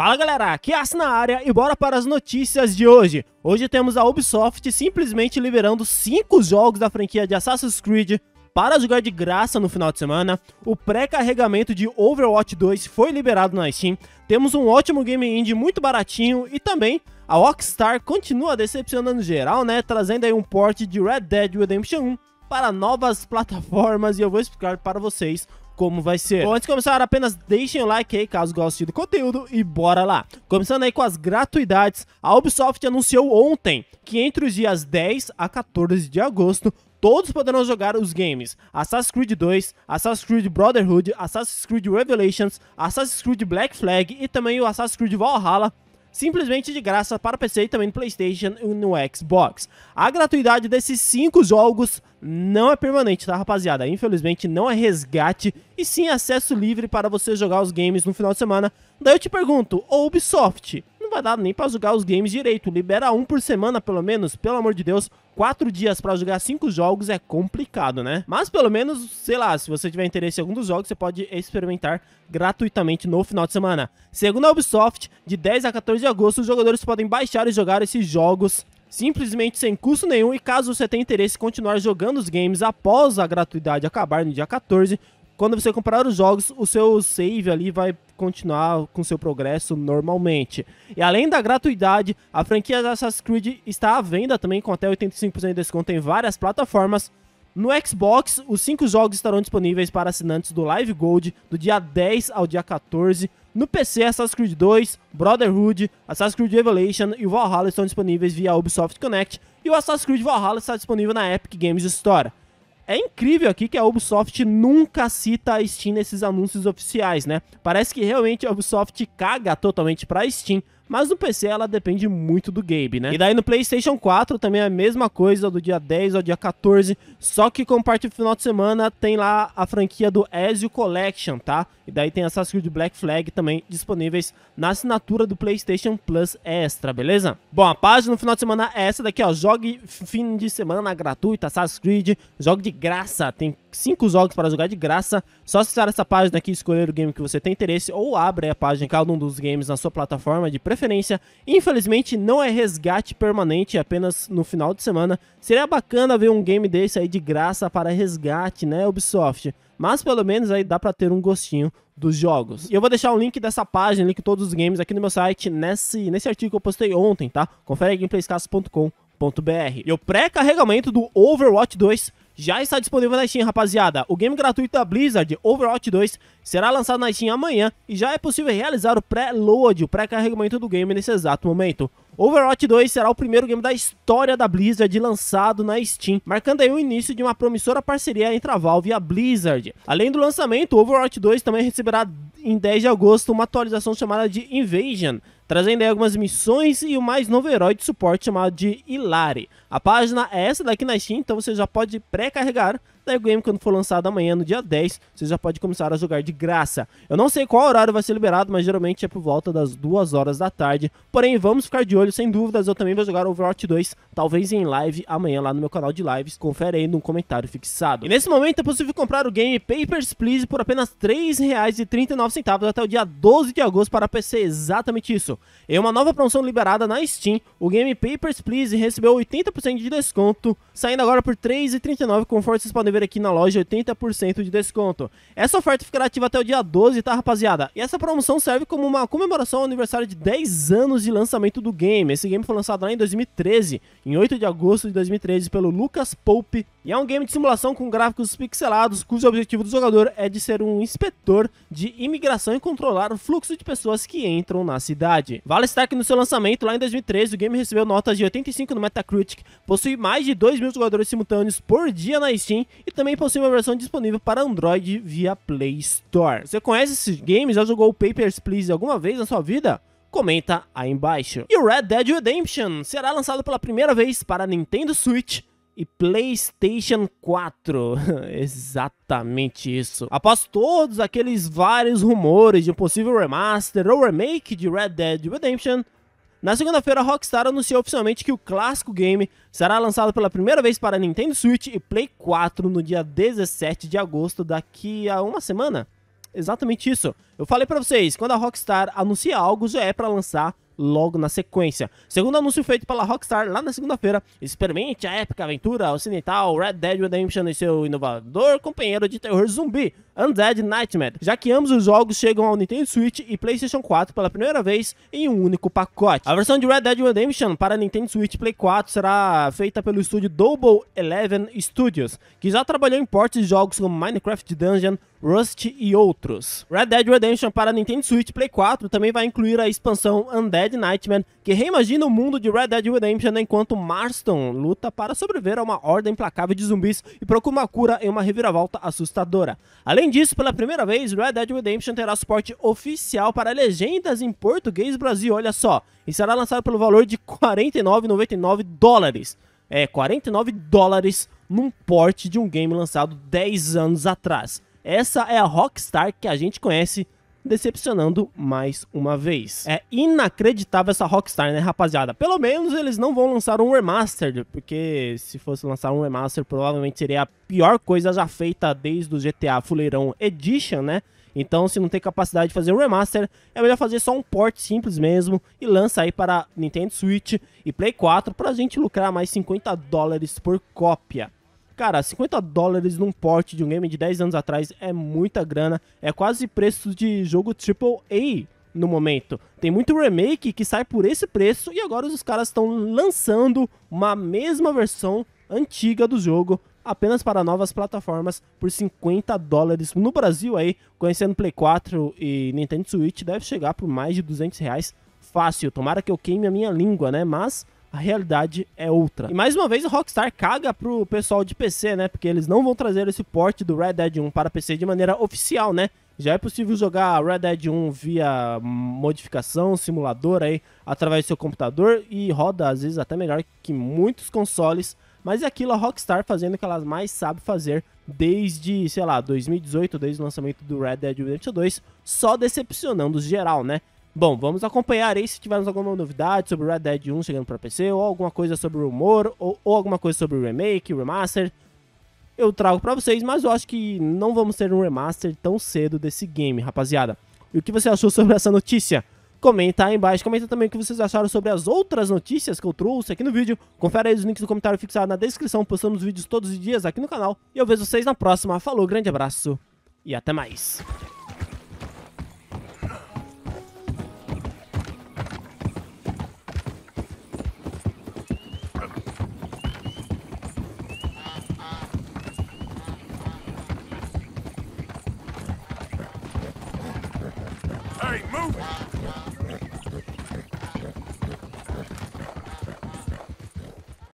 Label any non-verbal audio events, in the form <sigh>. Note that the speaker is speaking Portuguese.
Fala galera, aqui é As na área e bora para as notícias de hoje. Hoje temos a Ubisoft simplesmente liberando 5 jogos da franquia de Assassin's Creed para jogar de graça no final de semana. O pré-carregamento de Overwatch 2 foi liberado na Steam. Temos um ótimo game indie muito baratinho e também a Rockstar continua decepcionando geral, né? Trazendo aí um port de Red Dead Redemption 1 para novas plataformas e eu vou explicar para vocês como vai ser. Bom, antes de começar, apenas deixem o like aí caso gostem do conteúdo e bora lá. Começando aí com as gratuidades, a Ubisoft anunciou ontem que entre os dias 10 a 14 de agosto todos poderão jogar os games Assassin's Creed 2, Assassin's Creed Brotherhood, Assassin's Creed Revelations, Assassin's Creed Black Flag e também o Assassin's Creed Valhalla simplesmente de graça para PC e também no PlayStation e no Xbox. A gratuidade desses cinco jogos não é permanente, tá, rapaziada? Infelizmente não é resgate e sim acesso livre para você jogar os games no final de semana. Daí eu te pergunto, Ubisoft, não vai dar nem para jogar os games direito. Libera um por semana, pelo menos, pelo amor de Deus. Quatro dias para jogar cinco jogos é complicado, né? Mas pelo menos, sei lá, se você tiver interesse em algum dos jogos, você pode experimentar gratuitamente no final de semana. Segundo a Ubisoft, de 10 a 14 de agosto, os jogadores podem baixar e jogar esses jogos simplesmente sem custo nenhum. E caso você tenha interesse em continuar jogando os games após a gratuidade acabar no dia 14, quando você comprar os jogos, o seu save ali vai continuar com seu progresso normalmente. E além da gratuidade, a franquia Assassin's Creed está à venda também com até 85% de desconto em várias plataformas. No Xbox, os cinco jogos estarão disponíveis para assinantes do Live Gold do dia 10 ao dia 14. No PC, Assassin's Creed 2, Brotherhood, Assassin's Creed Revelation e Valhalla estão disponíveis via Ubisoft Connect. E o Assassin's Creed Valhalla está disponível na Epic Games Store. É incrível aqui que a Ubisoft nunca cita a Steam nesses anúncios oficiais, né? Parece que realmente a Ubisoft caga totalmente para a Steam mas no PC ela depende muito do Gabe, né? E daí no PlayStation 4 também é a mesma coisa, do dia 10 ao dia 14, só que parte o final de semana tem lá a franquia do Ezio Collection, tá? E daí tem Assassin's Creed Black Flag também disponíveis na assinatura do PlayStation Plus Extra, beleza? Bom, a página no final de semana é essa daqui, ó. Jogue fim de semana gratuita, Assassin's Creed, jogue de graça. Tem cinco jogos para jogar de graça. Só acessar essa página aqui, escolher o game que você tem interesse ou abre a página em cada um dos games na sua plataforma de preferência preferência. Infelizmente, não é resgate permanente, é apenas no final de semana. Seria bacana ver um game desse aí de graça para resgate, né, Ubisoft? Mas pelo menos aí dá para ter um gostinho dos jogos. E eu vou deixar o link dessa página, link todos os games aqui no meu site, nesse, nesse artigo que eu postei ontem, tá? Confere gameplayscast.com.br. E o pré-carregamento do Overwatch 2 já está disponível na Steam, rapaziada. O game gratuito da Blizzard, Overwatch 2, será lançado na Steam amanhã e já é possível realizar o pré-load, o pré-carregamento do game nesse exato momento. Overwatch 2 será o primeiro game da história da Blizzard lançado na Steam, marcando aí o início de uma promissora parceria entre a Valve e a Blizzard. Além do lançamento, Overwatch 2 também receberá em 10 de agosto uma atualização chamada de Invasion, trazendo aí algumas missões e o mais novo herói de suporte chamado de Hilari. A página é essa daqui na Steam, então você já pode pré-carregar Star Game, quando for lançado amanhã, no dia 10, você já pode começar a jogar de graça. Eu não sei qual horário vai ser liberado, mas geralmente é por volta das 2 horas da tarde. Porém, vamos ficar de olho, sem dúvidas. Eu também vou jogar Overwatch 2, talvez em live amanhã lá no meu canal de lives. Confere aí no comentário fixado. E nesse momento é possível comprar o game Papers, Please por apenas R$ 3,39 até o dia 12 de agosto para PC. Exatamente isso. Em uma nova promoção liberada na Steam, o game Papers, Please recebeu 80% de desconto, saindo agora por R$ 3,39, conforme vocês podem ver Silver aqui na loja, 80% de desconto. Essa oferta ficará ativa até o dia 12, tá, rapaziada? E essa promoção serve como uma comemoração ao aniversário de 10 anos de lançamento do game. Esse game foi lançado lá em 2013, em 8 de agosto de 2013, pelo Lucas Pope e é um game de simulação com gráficos pixelados, cujo objetivo do jogador é de ser um inspetor de imigração e controlar o fluxo de pessoas que entram na cidade. Vale estar que no seu lançamento, lá em 2013, o game recebeu notas de 85 no Metacritic, possui mais de 2 mil jogadores simultâneos por dia na Steam e também possui uma versão disponível para Android via Play Store. Você conhece esse game? Já jogou o Papers, Please alguma vez na sua vida? Comenta aí embaixo. E o Red Dead Redemption será lançado pela primeira vez para Nintendo Switch e PlayStation 4. <laughs> Exatamente isso. Após todos aqueles vários rumores de um possível remaster ou remake de Red Dead Redemption, na segunda-feira, a Rockstar anunciou oficialmente que o clássico game será lançado pela primeira vez para Nintendo Switch e Play 4 no dia 17 de agosto, daqui a uma semana. Exatamente isso. Eu falei para vocês, quando a Rockstar anuncia algo, já é para lançar logo na sequência. Segundo anúncio feito pela Rockstar lá na segunda-feira, experimente a épica aventura ocidental Red Dead Redemption e seu inovador companheiro de terror zumbi, Undead Nightmare, já que ambos os jogos chegam ao Nintendo Switch e PlayStation 4 pela primeira vez em um único pacote. A versão de Red Dead Redemption para Nintendo Switch Play 4 será feita pelo estúdio Double Eleven Studios, que já trabalhou em portes de jogos como Minecraft Dungeon, Rust e outros. Red Dead Redemption para Nintendo Switch Play 4 também vai incluir a expansão Undead Nightmare, que reimagina o mundo de Red Dead Redemption enquanto Marston luta para sobreviver a uma ordem implacável de zumbis e procura uma cura em uma reviravolta assustadora. Além disso, pela primeira vez, Red Dead Redemption terá suporte oficial para legendas em português Brasil, olha só, e será lançado pelo valor de 49,99 dólares. É, 49 dólares num porte de um game lançado 10 anos atrás. Essa é a Rockstar que a gente conhece, decepcionando mais uma vez. É inacreditável essa Rockstar, né, rapaziada? Pelo menos eles não vão lançar um remaster, porque se fosse lançar um remaster, provavelmente seria a pior coisa já feita desde o GTA Fuleirão Edition, né? Então, se não tem capacidade de fazer um remaster, é melhor fazer só um port simples mesmo e lança aí para Nintendo Switch e Play 4 para a gente lucrar mais 50 dólares por cópia. Cara, 50 dólares num porte de um game de 10 anos atrás é muita grana, é quase preço de jogo AAA no momento. Tem muito remake que sai por esse preço e agora os caras estão lançando uma mesma versão antiga do jogo apenas para novas plataformas por 50 dólares. No Brasil aí, conhecendo Play 4 e Nintendo Switch, deve chegar por mais de 200 reais fácil. Tomara que eu queime a minha língua, né? Mas a realidade é outra. E mais uma vez o Rockstar caga pro pessoal de PC, né? Porque eles não vão trazer esse porte do Red Dead 1 para PC de maneira oficial, né? Já é possível jogar Red Dead 1 via modificação, simulador aí, através do seu computador e roda às vezes até melhor que muitos consoles. Mas é aquilo a Rockstar fazendo o que ela mais sabe fazer desde, sei lá, 2018, desde o lançamento do Red Dead Redemption 2, só decepcionando geral, né? Bom, vamos acompanhar aí se tivermos alguma novidade sobre Red Dead 1 chegando para PC, ou alguma coisa sobre o rumor, ou, ou alguma coisa sobre o remake, remaster. Eu trago para vocês, mas eu acho que não vamos ter um remaster tão cedo desse game, rapaziada. E o que você achou sobre essa notícia? Comenta aí embaixo, comenta também o que vocês acharam sobre as outras notícias que eu trouxe aqui no vídeo. Confere aí os links do comentário fixado na descrição, postamos vídeos todos os dias aqui no canal. E eu vejo vocês na próxima. Falou, grande abraço e até mais. Keep moving!